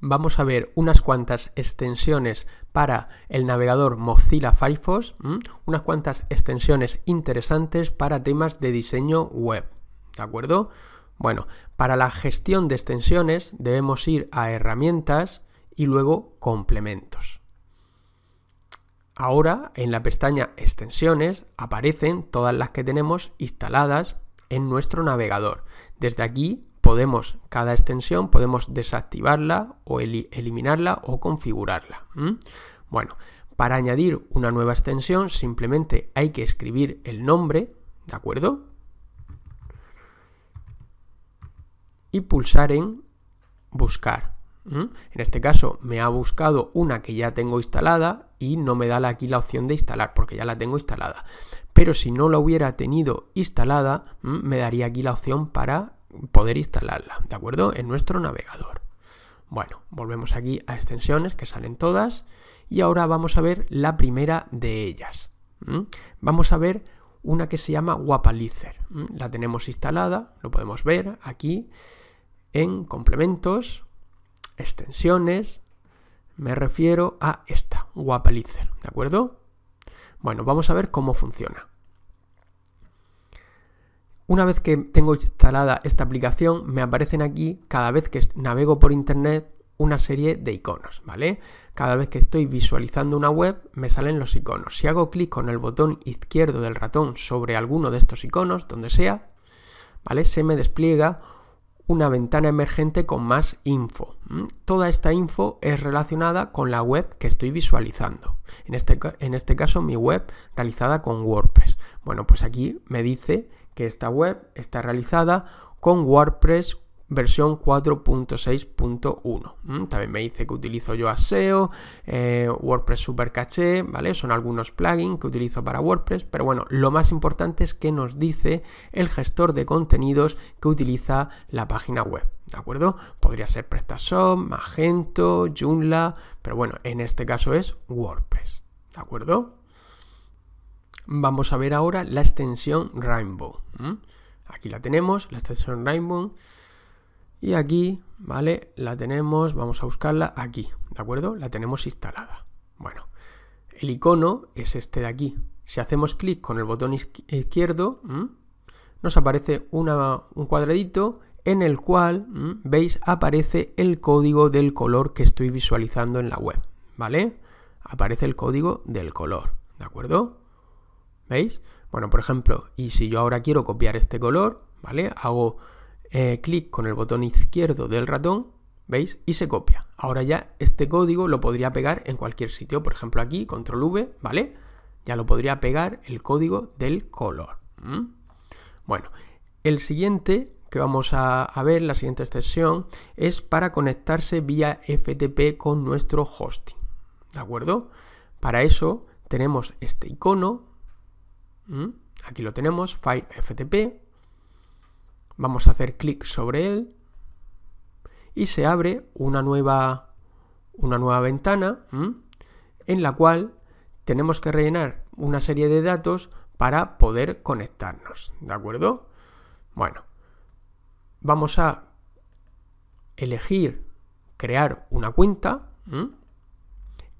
vamos a ver unas cuantas extensiones para el navegador Mozilla Firefox, unas cuantas extensiones interesantes para temas de diseño web, ¿de acuerdo? Bueno, para la gestión de extensiones debemos ir a herramientas y luego complementos. Ahora en la pestaña extensiones aparecen todas las que tenemos instaladas en nuestro navegador. Desde aquí podemos, cada extensión, podemos desactivarla o eliminarla o configurarla. Bueno, para añadir una nueva extensión simplemente hay que escribir el nombre, ¿de acuerdo? Y pulsar en buscar. En este caso me ha buscado una que ya tengo instalada y no me da aquí la opción de instalar porque ya la tengo instalada. Pero si no la hubiera tenido instalada, me daría aquí la opción para poder instalarla, ¿de acuerdo? En nuestro navegador. Bueno, volvemos aquí a extensiones que salen todas y ahora vamos a ver la primera de ellas. Vamos a ver una que se llama Wapalizer. La tenemos instalada, lo podemos ver aquí en complementos, extensiones, me refiero a esta, Wapalizer, ¿de acuerdo? Bueno, vamos a ver cómo funciona. Una vez que tengo instalada esta aplicación, me aparecen aquí, cada vez que navego por internet, una serie de iconos, ¿vale? Cada vez que estoy visualizando una web, me salen los iconos. Si hago clic con el botón izquierdo del ratón sobre alguno de estos iconos, donde sea, ¿vale? Se me despliega una ventana emergente con más info. Toda esta info es relacionada con la web que estoy visualizando. En este, en este caso, mi web realizada con WordPress. Bueno, pues aquí me dice que esta web está realizada con WordPress versión 4.6.1. Mm, también me dice que utilizo yo ASEO, eh, WordPress Super Caché, ¿vale? Son algunos plugins que utilizo para WordPress, pero bueno, lo más importante es que nos dice el gestor de contenidos que utiliza la página web, ¿de acuerdo? Podría ser PrestaShop, Magento, Joomla, pero bueno, en este caso es WordPress, ¿de acuerdo? vamos a ver ahora la extensión Rainbow. Aquí la tenemos, la extensión Rainbow. Y aquí, ¿vale? La tenemos, vamos a buscarla aquí, ¿de acuerdo? La tenemos instalada. Bueno, el icono es este de aquí. Si hacemos clic con el botón izquierdo, nos aparece un cuadradito en el cual, veis, aparece el código del color que estoy visualizando en la web, ¿vale? Aparece el código del color, ¿de acuerdo? ¿Veis? Bueno, por ejemplo, y si yo ahora quiero copiar este color, ¿vale? Hago eh, clic con el botón izquierdo del ratón, ¿veis? Y se copia. Ahora ya este código lo podría pegar en cualquier sitio, por ejemplo aquí, control V, ¿vale? Ya lo podría pegar el código del color. Bueno, el siguiente que vamos a, a, ver, la siguiente extensión, es para conectarse vía FTP con nuestro hosting, ¿de acuerdo? Para eso tenemos este icono, Mm, aquí lo tenemos, File FTP. Vamos a hacer clic sobre él y se abre una nueva, una nueva ventana mm, en la cual tenemos que rellenar una serie de datos para poder conectarnos, ¿de acuerdo? Bueno, vamos a elegir crear una cuenta. Mm.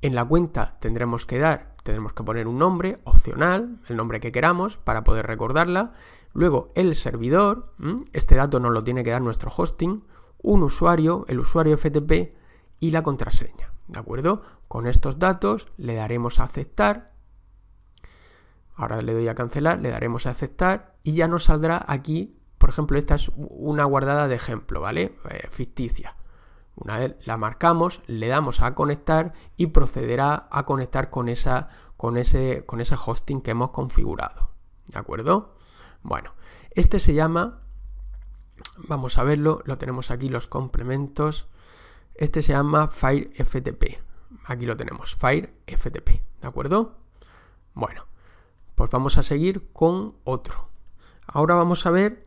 En la cuenta tendremos que dar tenemos que poner un nombre opcional, el nombre que queramos para poder recordarla. Luego el servidor, este dato nos lo tiene que dar nuestro hosting, un usuario, el usuario FTP y la contraseña. ¿De acuerdo? Con estos datos le daremos a aceptar. Ahora le doy a cancelar, le daremos a aceptar y ya nos saldrá aquí, por ejemplo, esta es una guardada de ejemplo, ¿vale? Eh, ficticia. Una vez la marcamos, le damos a conectar y procederá a conectar con, esa, con, ese, con hosting que hemos configurado. ¿De acuerdo? Bueno, este se llama, vamos a verlo, lo tenemos aquí los complementos. Este se llama Fire FTP. Aquí lo tenemos, Fire FTP. ¿De acuerdo? Bueno, pues vamos a seguir con otro. Ahora vamos a ver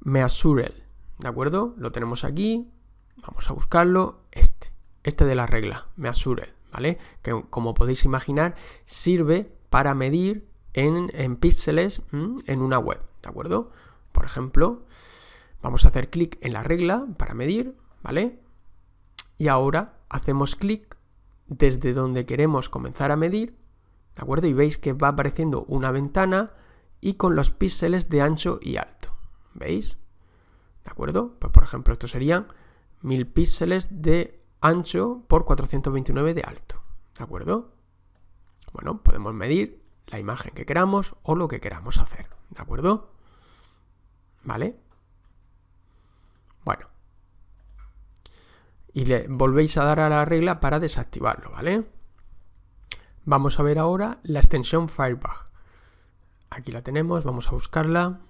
Measurel. ¿De acuerdo? Lo tenemos aquí, Vamos a buscarlo, este, este de la regla, Measure, ¿vale? Que como podéis imaginar sirve para medir en, píxeles en una web, ¿de acuerdo? Por ejemplo, vamos a hacer clic en la regla para medir, ¿vale? Y ahora hacemos clic desde donde queremos comenzar a medir, ¿de acuerdo? Y veis que va apareciendo una ventana y con los píxeles de ancho y alto, ¿veis? ¿De acuerdo? Pues por ejemplo, esto serían 1000 píxeles de ancho por 429 de alto. ¿De acuerdo? Bueno, podemos medir la imagen que queramos o lo que queramos hacer. ¿De acuerdo? ¿Vale? Bueno. Y le volvéis a dar a la regla para desactivarlo, ¿vale? Vamos a ver ahora la extensión Firebug. Aquí la tenemos, vamos a buscarla.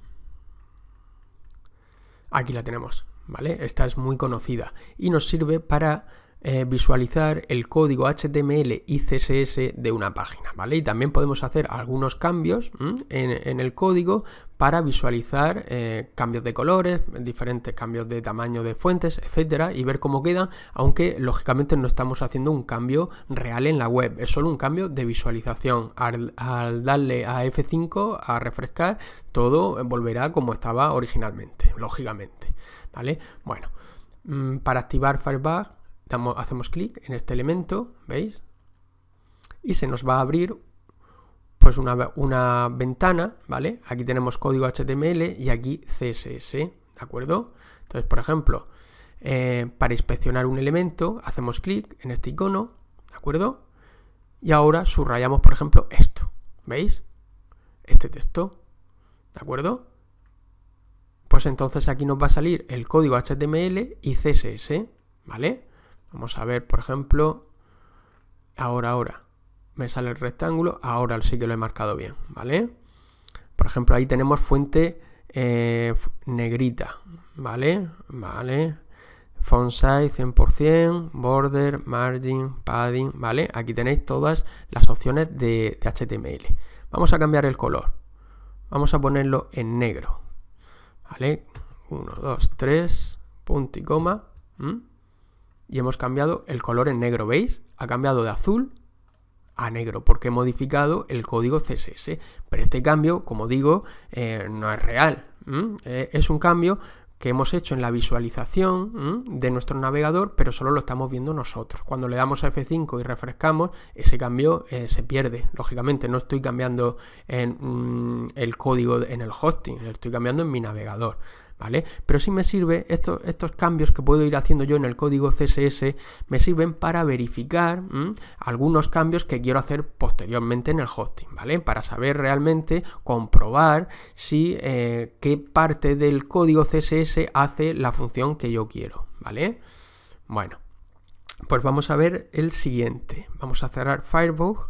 Aquí la tenemos. ¿vale? Esta es muy conocida y nos sirve para eh, visualizar el código HTML y CSS de una página, ¿vale? Y también podemos hacer algunos cambios en, el código para visualizar eh, cambios de colores, diferentes cambios de tamaño de fuentes, etcétera, y ver cómo queda. aunque lógicamente no estamos haciendo un cambio real en la web, es solo un cambio de visualización. Al, al darle a F5 a refrescar, todo volverá como estaba originalmente, lógicamente, ¿vale? Bueno, mm, para activar Firebug hacemos clic en este elemento, ¿veis? Y se nos va a abrir pues una, ventana, ¿vale? Aquí tenemos código HTML y aquí CSS, ¿de acuerdo? Entonces, por ejemplo, eh, para inspeccionar un elemento, hacemos clic en este icono, ¿de acuerdo? Y ahora subrayamos, por ejemplo, esto, ¿veis? Este texto, ¿de acuerdo? Pues entonces aquí nos va a salir el código HTML y CSS, ¿vale? Vamos a ver, por ejemplo, ahora, ahora. Me sale el rectángulo, ahora sí que lo he marcado bien, ¿vale? Por ejemplo, ahí tenemos fuente eh, negrita, ¿vale? Vale. Font size 100%, border, margin, padding, ¿vale? Aquí tenéis todas las opciones de, HTML. Vamos a cambiar el color. Vamos a ponerlo en negro, ¿vale? 1, 2, 3, punto y coma y hemos cambiado el color en negro, ¿veis? Ha cambiado de azul a negro porque he modificado el código CSS. Pero este cambio, como digo, eh, no es real. Eh, es un cambio que hemos hecho en la visualización de nuestro navegador, pero solo lo estamos viendo nosotros. Cuando le damos a F5 y refrescamos, ese cambio eh, se pierde. Lógicamente, no estoy cambiando en, mm, el código en el hosting, lo estoy cambiando en mi navegador. ¿vale? Pero si me sirve, estos, estos cambios que puedo ir haciendo yo en el código CSS me sirven para verificar algunos cambios que quiero hacer posteriormente en el hosting, ¿vale? Para saber realmente, comprobar si eh, qué parte del código CSS hace la función que yo quiero, ¿vale? Bueno, pues vamos a ver el siguiente. Vamos a cerrar Firebug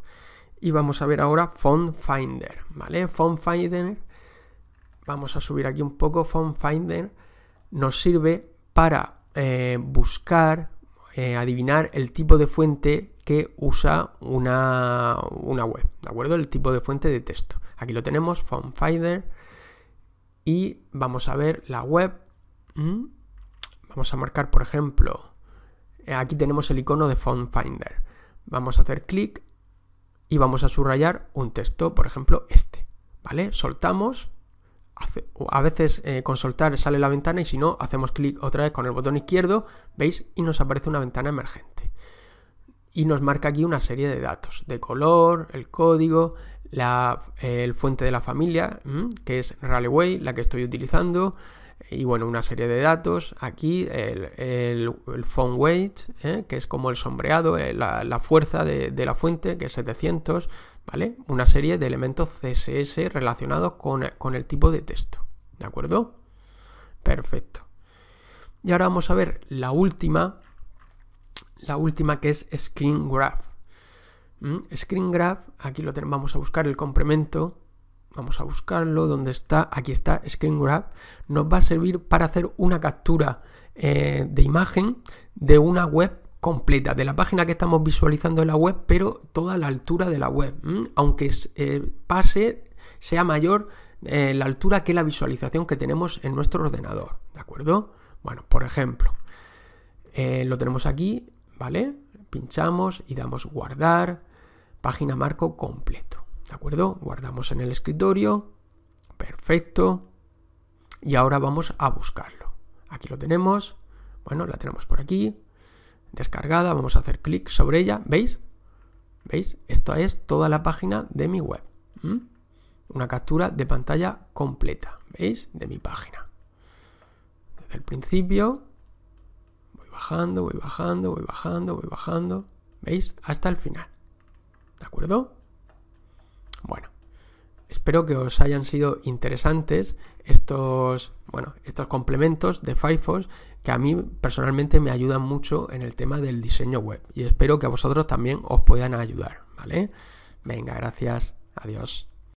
y vamos a ver ahora Font Finder, ¿vale? Font Finder vamos a subir aquí un poco, Font Finder nos sirve para eh, buscar, eh, adivinar el tipo de fuente que usa una, web, ¿de acuerdo? El tipo de fuente de texto. Aquí lo tenemos, Font Finder, y vamos a ver la web. Vamos a marcar, por ejemplo, eh, aquí tenemos el icono de Font Finder. Vamos a hacer clic y vamos a subrayar un texto, por ejemplo, este. ¿Vale? Soltamos a veces eh, consultar sale la ventana y si no, hacemos clic otra vez con el botón izquierdo, ¿veis? Y nos aparece una ventana emergente. Y nos marca aquí una serie de datos, de color, el código, la eh, el fuente de la familia, que es Rallyway, la que estoy utilizando, y bueno, una serie de datos. Aquí el, el, weight, ¿eh? que es como el sombreado, la, fuerza de, de, la fuente, que es 700. ¿vale? Una serie de elementos CSS relacionados con, el tipo de texto, ¿de acuerdo? Perfecto. Y ahora vamos a ver la última, la última que es Screen Graph. ¿Mm? Screen Graph, aquí lo tenemos, vamos a buscar el complemento, vamos a buscarlo, ¿dónde está? Aquí está Screen Grab, nos va a servir para hacer una captura eh, de imagen de una web completa de la página que estamos visualizando en la web, pero toda la altura de la web, aunque eh, pase, sea mayor eh, la altura que la visualización que tenemos en nuestro ordenador, ¿de acuerdo? Bueno, por ejemplo, eh, lo tenemos aquí, ¿vale? Pinchamos y damos guardar, página marco completo, ¿de acuerdo? Guardamos en el escritorio, perfecto, y ahora vamos a buscarlo. Aquí lo tenemos, bueno, la tenemos por aquí, descargada, vamos a hacer clic sobre ella, ¿veis? ¿Veis? Esto es toda la página de mi web. Una captura de pantalla completa, ¿veis? De mi página. Desde el principio, voy bajando, voy bajando, voy bajando, voy bajando, ¿veis? Hasta el final. ¿De acuerdo? Bueno, espero que os hayan sido interesantes estos bueno, estos complementos de Firefox que a mí personalmente me ayudan mucho en el tema del diseño web y espero que a vosotros también os puedan ayudar, ¿vale? Venga, gracias, adiós.